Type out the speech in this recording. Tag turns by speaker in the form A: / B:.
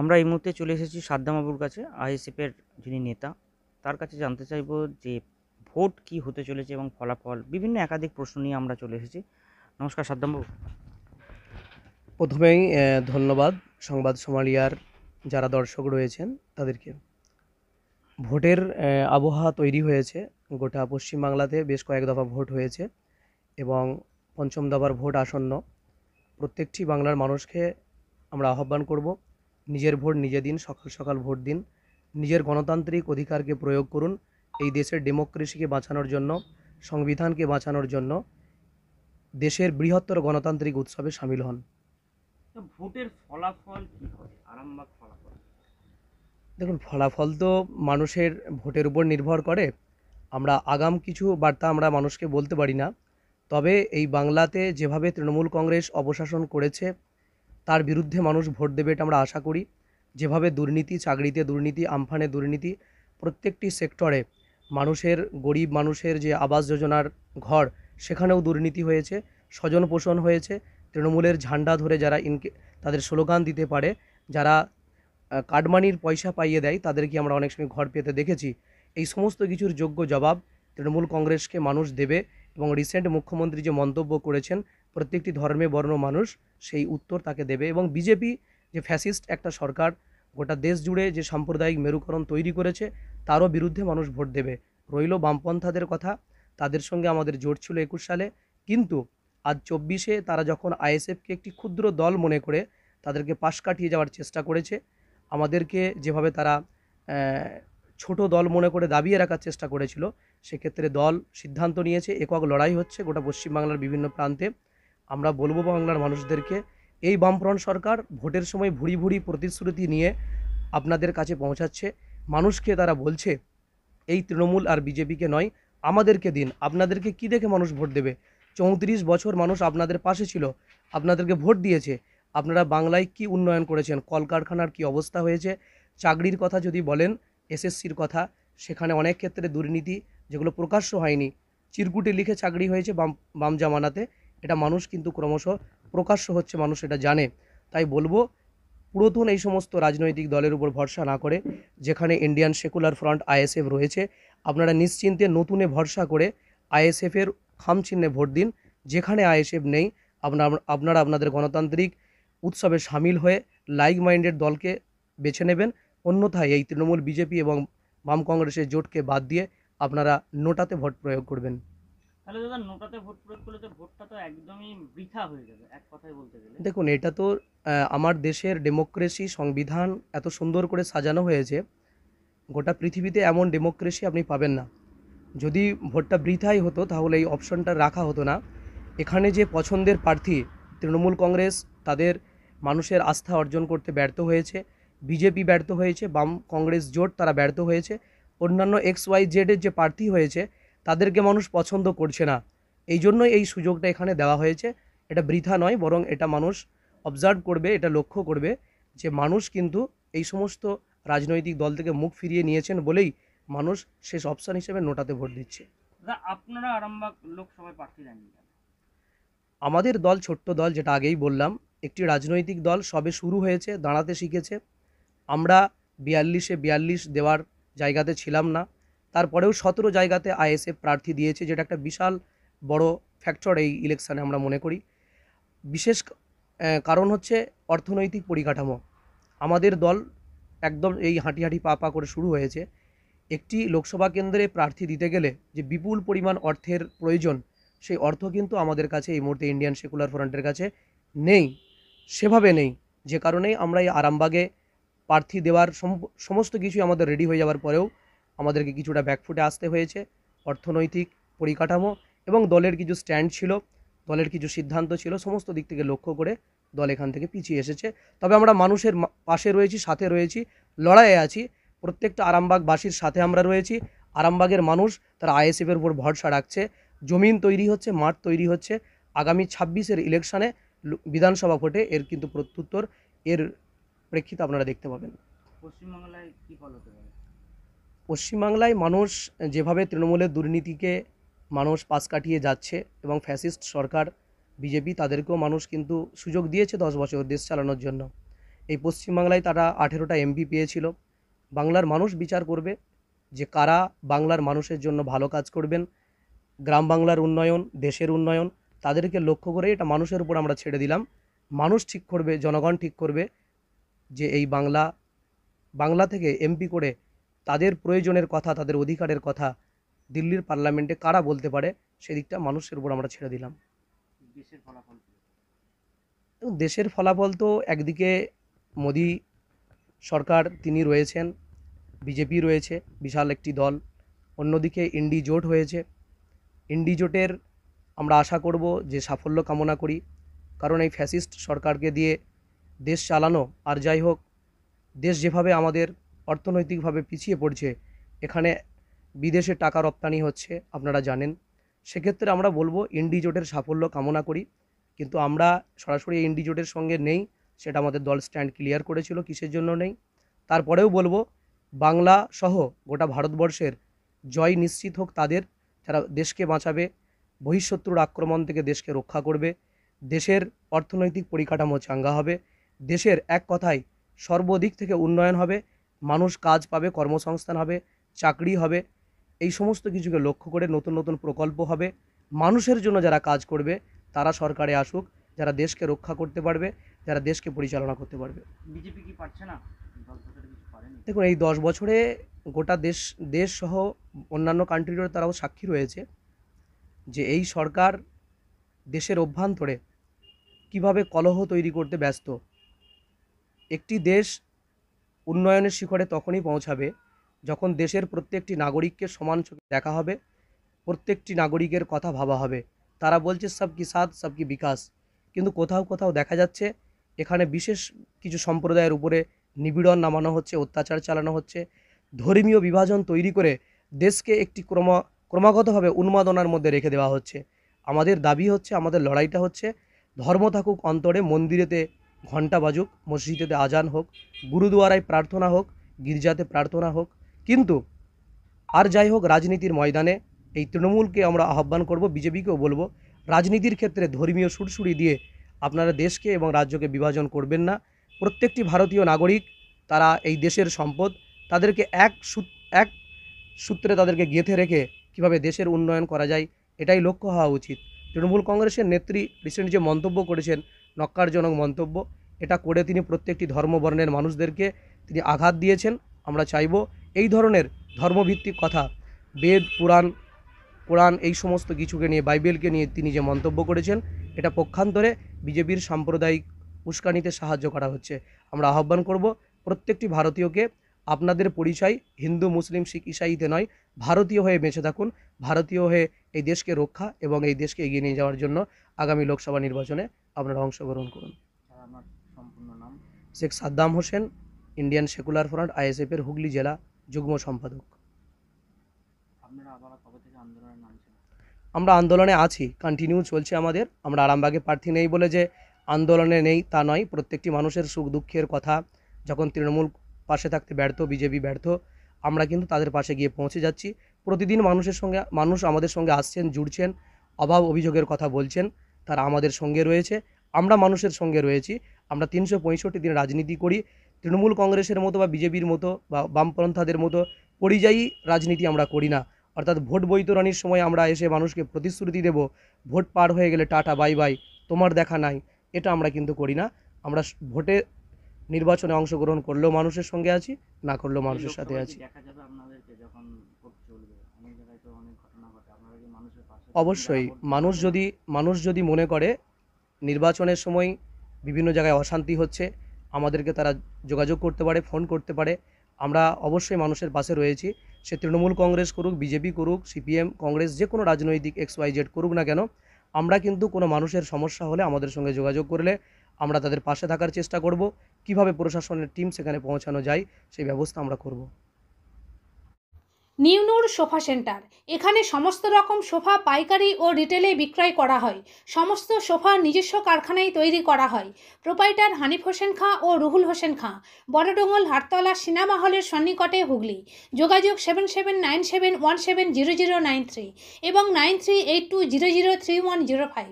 A: আমরা এই মুহূর্তে চলে এসেছি সাদ্দামাবুর কাছে আইএসএফের যিনি নেতা তার কাছে জানতে চাইব যে ভোট কি হতে চলেছে এবং ফলাফল বিভিন্ন একাধিক প্রশ্ন নিয়ে আমরা চলে এসেছি নমস্কার সাদ্দামবাবু প্রথমেই ধন্যবাদ সংবাদ সোমালিয়ার যারা দর্শক রয়েছেন তাদেরকে ভোটের আবহাওয়া তৈরি হয়েছে গোটা পশ্চিমবাংলাতে বেশ কয়েক দফা ভোট হয়েছে এবং পঞ্চম দফার ভোট আসন্ন প্রত্যেকটি বাংলার মানুষকে আমরা আহ্বান করব নিজের ভোট নিজে দিন সকাল সকাল ভোট দিন নিজের গণতান্ত্রিক অধিকারকে প্রয়োগ করুন এই দেশের ডেমোক্রেসিকে বাঁচানোর জন্য সংবিধানকে বাঁচানোর জন্য দেশের বৃহত্তর গণতান্ত্রিক উৎসবে সামিল হন ভোটের ফলাফল কী হবে আরামবাগ ফলাফল দেখুন ফলাফল তো মানুষের ভোটের উপর নির্ভর করে আমরা আগাম কিছু বার্তা আমরা মানুষকে বলতে পারি না তবে এই বাংলাতে যেভাবে তৃণমূল কংগ্রেস অবশাসন করেছে তার বিরুদ্ধে মানুষ ভোট দেবে এটা আমরা আশা করি যেভাবে দুর্নীতি চাকরিতে দুর্নীতি আমফানে দুর্নীতি প্রত্যেকটি সেক্টরে মানুষের গরিব মানুষের যে আবাস যোজনার ঘর সেখানেও দুর্নীতি হয়েছে স্বজন পোষণ হয়েছে তৃণমূলের ঝান্ডা ধরে যারা ইনকে তাদের স্লোগান দিতে পারে যারা কাটমানির পয়সা পাইয়ে দেয় তাদেরকে আমরা অনেক সময় ঘর পেতে দেখেছি এই সমস্ত কিছুর যোগ্য জবাব তৃণমূল কংগ্রেসকে মানুষ দেবে এবং রিসেন্ট মুখ্যমন্ত্রী যে মন্তব্য করেছেন প্রত্যেকটি ধর্মে বর্ণ মানুষ সেই উত্তর তাকে দেবে এবং বিজেপি যে ফ্যাসিস্ট একটা সরকার গোটা দেশ জুড়ে যে সাম্প্রদায়িক মেরুকরণ তৈরি করেছে তারও বিরুদ্ধে মানুষ ভোট দেবে রইল বামপন্থাদের কথা তাদের সঙ্গে আমাদের জোট ছিল একুশ সালে কিন্তু আজ চব্বিশে তারা যখন আইএসএফকে একটি ক্ষুদ্র দল মনে করে তাদেরকে পাশ কাটিয়ে যাওয়ার চেষ্টা করেছে আমাদেরকে যেভাবে তারা ছোট দল মনে করে দাবিয়ে রাখার চেষ্টা করেছিল সেক্ষেত্রে দল সিদ্ধান্ত নিয়েছে একক লড়াই হচ্ছে গোটা পশ্চিমবাংলার বিভিন্ন প্রান্তে আমরা বলবো বাংলার মানুষদেরকে এই বামফ্রন্ট সরকার ভোটের সময় ভুড়ি ভুড়ি প্রতিশ্রুতি নিয়ে আপনাদের কাছে পৌঁছাচ্ছে মানুষকে তারা বলছে এই তৃণমূল আর বিজেপিকে নয় আমাদেরকে দিন আপনাদেরকে কি দেখে মানুষ ভোট দেবে চৌত্রিশ বছর মানুষ আপনাদের পাশে ছিল আপনাদেরকে ভোট দিয়েছে আপনারা বাংলায় কি উন্নয়ন করেছেন কলকারখানার কি অবস্থা হয়েছে চাকরির কথা যদি বলেন এসএসসির কথা সেখানে অনেক ক্ষেত্রে দুর্নীতি যেগুলো প্রকাশ্য হয়নি চিরকুটে লিখে চাকরি হয়েছে বাম বাম জামানাতে এটা মানুষ কিন্তু ক্রমশ প্রকাশ্য হচ্ছে মানুষ এটা জানে তাই বলবো পুরাতন এই সমস্ত রাজনৈতিক দলের উপর ভরসা না করে যেখানে ইন্ডিয়ান সেকুলার ফ্রন্ট আইএসএফ রয়েছে আপনারা নিশ্চিন্তে নতুনে ভরসা করে আইএসএফের খামচিহ্নে ভোট দিন যেখানে আইএসএফ নেই আপনার আপনারা আপনাদের গণতান্ত্রিক উৎসবে সামিল হয়ে লাইক মাইন্ডেড দলকে বেছে নেবেন অন্যথায় এই তৃণমূল বিজেপি এবং বাম কংগ্রেসের জোটকে বাদ দিয়ে আপনারা নোটাতে ভোট প্রয়োগ করবেন দেখুন এটা তো আমার দেশের ডেমোক্রেসি সংবিধান এত সুন্দর করে সাজানো হয়েছে গোটা পৃথিবীতে এমন ডেমোক্রেসি আপনি পাবেন না যদি ভোটটা বৃথাই হতো তাহলে এই অপশনটা রাখা হতো না এখানে যে পছন্দের প্রার্থী তৃণমূল কংগ্রেস তাদের মানুষের আস্থা অর্জন করতে ব্যর্থ হয়েছে বিজেপি ব্যর্থ হয়েছে বাম কংগ্রেস জোট তারা ব্যর্থ হয়েছে অন্যান্য এক্স ওয়াই জেডের যে প্রার্থী হয়েছে তাদেরকে মানুষ পছন্দ করছে না এই জন্যই এই সুযোগটা এখানে দেওয়া হয়েছে এটা বৃথা নয় বরং এটা মানুষ অবজার্ভ করবে এটা লক্ষ্য করবে যে মানুষ কিন্তু এই সমস্ত রাজনৈতিক দল থেকে মুখ ফিরিয়ে নিয়েছেন বলেই মানুষ শেষ অপশান হিসেবে নোটাতে ভোট দিচ্ছে আপনারা আমাদের দল ছোট্ট দল যেটা আগেই বললাম একটি রাজনৈতিক দল সবে শুরু হয়েছে দাঁড়াতে শিখেছে আমরা বিয়াল্লিশে বিয়াল্লিশ দেওয়ার জায়গাতে ছিলাম না তারপরেও সতেরো জায়গাতে আইএসএফ প্রার্থী দিয়েছে যেটা একটা বিশাল বড় ফ্যাক্টর এই ইলেকশানে আমরা মনে করি বিশেষ কারণ হচ্ছে অর্থনৈতিক পরিকাঠামো আমাদের দল একদম এই হাঁটি হাঁটি পা পা করে শুরু হয়েছে একটি লোকসভা কেন্দ্রে প্রার্থী দিতে গেলে যে বিপুল পরিমাণ অর্থের প্রয়োজন সেই অর্থ কিন্তু আমাদের কাছে এই মুহূর্তে ইন্ডিয়ান সেকুলার ফ্রন্টের কাছে নেই সেভাবে নেই যে কারণেই আমরা এই আরামবাগে প্রার্থী দেওয়ার সমস্ত কিছুই আমাদের রেডি হয়ে যাওয়ার পরেও আমাদেরকে কিছুটা ব্যাকফুটে আসতে হয়েছে অর্থনৈতিক পরিকাঠামো এবং দলের কিছু স্ট্যান্ড ছিল দলের কিছু সিদ্ধান্ত ছিল সমস্ত দিক থেকে লক্ষ্য করে দল এখান থেকে পিছিয়ে এসেছে তবে আমরা মানুষের পাশে রয়েছি সাথে রয়েছি লড়াইয়ে আছি প্রত্যেকটা আরামবাগবাসীর সাথে আমরা রয়েছি আরামবাগের মানুষ তারা আইএসএফের উপর ভরসা রাখছে জমিন তৈরি হচ্ছে মাঠ তৈরি হচ্ছে আগামী ছাব্বিশের ইলেকশানে বিধানসভা ভোটে এর কিন্তু প্রত্যুত্তর এর প্রেক্ষিতে আপনারা দেখতে পাবেন পশ্চিমবাংলায় কী ফল হতে পারে পশ্চিমবাংলায় মানুষ যেভাবে তৃণমূলের দুর্নীতিকে মানুষ পাশ কাটিয়ে যাচ্ছে এবং ফ্যাসিস্ট সরকার বিজেপি তাদেরকেও মানুষ কিন্তু সুযোগ দিয়েছে দশ বছর দেশ চালানোর জন্য এই পশ্চিমবাংলায় তারা আঠেরোটা এমপি পেয়েছিল বাংলার মানুষ বিচার করবে যে কারা বাংলার মানুষের জন্য ভালো কাজ করবেন গ্রাম বাংলার উন্নয়ন দেশের উন্নয়ন তাদেরকে লক্ষ্য করে এটা মানুষের উপর আমরা ছেড়ে দিলাম মানুষ ঠিক করবে জনগণ ঠিক করবে যে এই বাংলা বাংলা থেকে এমপি করে তাদের প্রয়োজনের কথা তাদের অধিকারের কথা দিল্লির পার্লামেন্টে কারা বলতে পারে সেদিকটা মানুষের উপর আমরা ছেড়ে দিলাম দেশের ফলাফল তো একদিকে মোদি সরকার তিনি রয়েছেন বিজেপি রয়েছে বিশাল একটি দল অন্যদিকে ইন্ডি জোট হয়েছে ইন্ডি জোটের আমরা আশা করব যে সাফল্য কামনা করি কারণ এই ফ্যাসিস্ট সরকারকে দিয়ে দেশ চালানো আর যাই হোক দেশ যেভাবে আমাদের অর্থনৈতিকভাবে পিছিয়ে পড়ছে এখানে বিদেশে টাকা রপ্তানি হচ্ছে আপনারা জানেন সেক্ষেত্রে আমরা বলবো ইন্ডিজোটের সাফল্য কামনা করি কিন্তু আমরা সরাসরি ইন্ডিজোটের সঙ্গে নেই সেটা আমাদের দল স্ট্যান্ড ক্লিয়ার করেছিল কিসের জন্য নেই তারপরেও বলবো বাংলা সহ গোটা ভারতবর্ষের জয় নিশ্চিত হোক তাদের যারা দেশকে বাঁচাবে বহিঃশত্রুর আক্রমণ থেকে দেশকে রক্ষা করবে দেশের অর্থনৈতিক পরিকাঠামো চাঙ্গা হবে দেশের এক কথায় সর্বদিক থেকে উন্নয়ন হবে মানুষ কাজ পাবে কর্মসংস্থান হবে চাকরি হবে এই সমস্ত কিছুকে লক্ষ্য করে নতুন নতুন প্রকল্প হবে মানুষের জন্য যারা কাজ করবে তারা সরকারে আসুক যারা দেশকে রক্ষা করতে পারবে যারা দেশকে পরিচালনা করতে পারবে বিজেপি কি পারছে না দেখুন এই দশ বছরে গোটা দেশ দেশ সহ অন্যান্য কান্ট্রিরও তারাও সাক্ষী রয়েছে যে এই সরকার দেশের অভ্যন্তরে কিভাবে কলহ তৈরি করতে ব্যস্ত একটি দেশ উন্নয়নের শিখরে তখনই পৌঁছাবে যখন দেশের প্রত্যেকটি নাগরিককে সমান চোখে দেখা হবে প্রত্যেকটি নাগরিকের কথা ভাবা হবে তারা বলছে সবকি সাথ কি বিকাশ কিন্তু কোথাও কোথাও দেখা যাচ্ছে এখানে বিশেষ কিছু সম্প্রদায়ের উপরে নিবিড়ন নামানো হচ্ছে অত্যাচার চালানো হচ্ছে ধর্মীয় বিভাজন তৈরি করে দেশকে একটি ক্রম ক্রমাগতভাবে উন্মাদনার মধ্যে রেখে দেওয়া হচ্ছে আমাদের দাবি হচ্ছে আমাদের লড়াইটা হচ্ছে ধর্ম থাকুক অন্তরে মন্দিরেতে ঘণ্টা বাজুক মসজিদেতে আজান হোক গুরুদুয়ারায় প্রার্থনা হোক গির্জাতে প্রার্থনা হোক কিন্তু আর যাই হোক রাজনীতির ময়দানে এই তৃণমূলকে আমরা আহ্বান করব বিজেপিকেও বলবো রাজনীতির ক্ষেত্রে ধর্মীয় সুড়সুড়ি দিয়ে আপনারা দেশকে এবং রাজ্যকে বিভাজন করবেন না প্রত্যেকটি ভারতীয় নাগরিক তারা এই দেশের সম্পদ তাদেরকে এক এক সূত্রে তাদেরকে গেঁথে রেখে কিভাবে দেশের উন্নয়ন করা যায় এটাই লক্ষ্য হওয়া উচিত তৃণমূল কংগ্রেসের নেত্রী রিসেন্ট যে মন্তব্য করেছেন নক্কারজনক মন্তব্য এটা করে তিনি প্রত্যেকটি ধর্মবর্ণের মানুষদেরকে তিনি আঘাত দিয়েছেন আমরা চাইব এই ধরনের ধর্মভিত্তিক কথা বেদ পুরাণ কোরআন এই সমস্ত কিছুকে নিয়ে বাইবেলকে নিয়ে তিনি যে মন্তব্য করেছেন এটা পক্ষান্তরে বিজেপির সাম্প্রদায়িক উস্কানিতে সাহায্য করা হচ্ছে আমরা আহ্বান করব প্রত্যেকটি ভারতীয়কে আপনাদের পরিচয় হিন্দু মুসলিম শিখ ইসাইতে নয় ভারতীয় হয়ে বেঁচে থাকুন ভারতীয় হয়ে এই দেশকে রক্ষা এবং এই দেশকে এগিয়ে নিয়ে যাওয়ার জন্য আগামী লোকসভা নির্বাচনে আপনারা অংশগ্রহণ করুন Sheikh Saddam Hossain Indian Secular Front আইএসএফের হুগলি জেলা যুগ্ম সম্পাদক আমরা আন্দোলনে আছি কন্টিনিউ চলছে আমাদের আমরা আরামবাগে প্রার্থী নেই বলে যে আন্দোলনে নেই তা নয় প্রত্যেকটি মানুষের সুখ দুঃখের কথা যখন তৃণমূল পাশে থাকতে ব্যর্থ বিজেপি ব্যর্থ আমরা কিন্তু তাদের পাশে গিয়ে পৌঁছে যাচ্ছি প্রতিদিন মানুষের সঙ্গে মানুষ আমাদের সঙ্গে আসছেন জুড়ছেন অভাব অভিযোগের কথা বলছেন তারা আমাদের সঙ্গে রয়েছে আমরা মানুষের সঙ্গে রয়েছি আমরা তিনশো পঁয়ষট্টি দিন রাজনীতি করি তৃণমূল কংগ্রেসের মতো বা বিজেপির মতো বা বামপন্থাদের মতো পরিযায়ী রাজনীতি আমরা করি না অর্থাৎ ভোট বৈতরণীর সময় আমরা এসে মানুষকে প্রতিশ্রুতি দেব ভোট পার হয়ে গেলে টাটা বাই বাই তোমার দেখা নাই এটা আমরা কিন্তু করি না আমরা ভোটে নির্বাচনে অংশগ্রহণ করলেও মানুষের সঙ্গে আছি না করলেও মানুষের সাথে আছি অবশ্যই মানুষ যদি মানুষ যদি মনে করে নির্বাচনের সময় বিভিন্ন জায়গায় অশান্তি হচ্ছে আমাদেরকে তারা যোগাযোগ করতে পারে ফোন করতে পারে আমরা অবশ্যই মানুষের পাশে রয়েছি সে তৃণমূল কংগ্রেস করুক বিজেপি করুক সিপিএম কংগ্রেস যে কোনো রাজনৈতিক এক্স ওয়াই জেড করুক না কেন আমরা কিন্তু কোনো মানুষের সমস্যা হলে আমাদের সঙ্গে যোগাযোগ করলে আমরা তাদের পাশে থাকার চেষ্টা করব কিভাবে প্রশাসনের টিম সেখানে পৌঁছানো যায় সেই ব্যবস্থা আমরা করব নিউনুর সোফা সেন্টার এখানে সমস্ত রকম সোফা পাইকারি ও রিটেলে বিক্রয় করা হয় সমস্ত সোফা নিজস্ব কারখানায় তৈরি করা হয় প্রোপাইটার হানিফ হোসেন খাঁ ও রুহুল হোসেন খাঁ বড়ডোঙ্গল হাটতলা সিনেমা হলের সন্নিকটে হুগলি যোগাযোগ seven seven nine seven one seven zero zero nine three এবং nine three eight two zero zero three one zero five